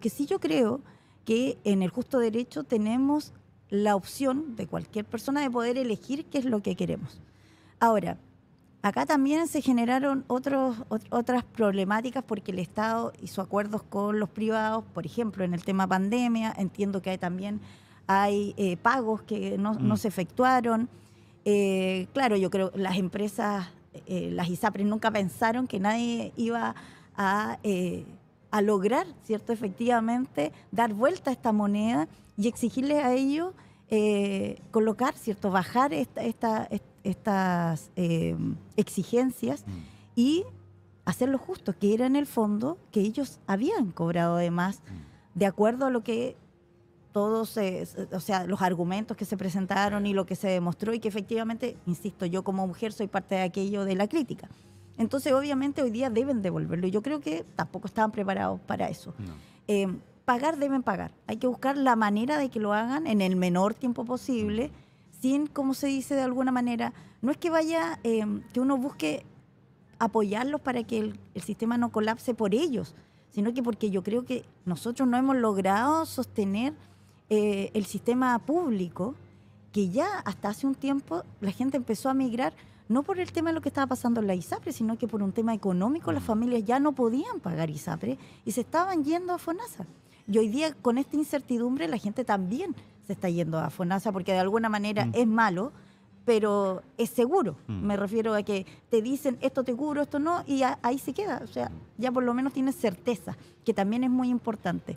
Porque sí yo creo que en el justo derecho tenemos la opción de cualquier persona de poder elegir qué es lo que queremos. Ahora, acá también se generaron otros, otras problemáticas porque el Estado hizo acuerdos con los privados, por ejemplo, en el tema pandemia, entiendo que hay también hay eh, pagos que no, mm. se efectuaron. Eh, claro, yo creo que las empresas, eh, las ISAPRES e nunca pensaron que nadie iba a a lograr, ¿cierto? Efectivamente, dar vuelta a esta moneda y exigirles a ellos eh, colocar, ¿cierto? Bajar esta, estas em, exigencias mm. y hacer lo justo, que era en el fondo que ellos habían cobrado además, mm. de acuerdo a lo que todos, eh, o sea, los argumentos que se presentaron y lo que se demostró y que efectivamente, insisto, yo como mujer soy parte de aquello de la crítica. Entonces, obviamente, hoy día deben devolverlo. Yo creo que tampoco estaban preparados para eso. Eh, pagar deben pagar. Hay que buscar la manera de que lo hagan en el menor tiempo posible, mm. sin, como se dice de alguna manera, no es que vaya, eh, que uno busque apoyarlos para que el, sistema no colapse por ellos, sino que porque yo creo que nosotros no hemos logrado sostener eh, el sistema público que ya hasta hace un tiempo la gente empezó a migrar, no por el tema de lo que estaba pasando en la ISAPRE, sino que por un tema económico las mm. familias ya no podían pagar ISAPRE y se estaban yendo a FONASA. Y hoy día con esta incertidumbre la gente también se está yendo a FONASA porque de alguna manera mm. es malo, pero es seguro. Mm. Me refiero a que te dicen esto te cubro, esto no, y ahí se queda. O sea, ya por lo menos tienes certeza, que también es muy importante.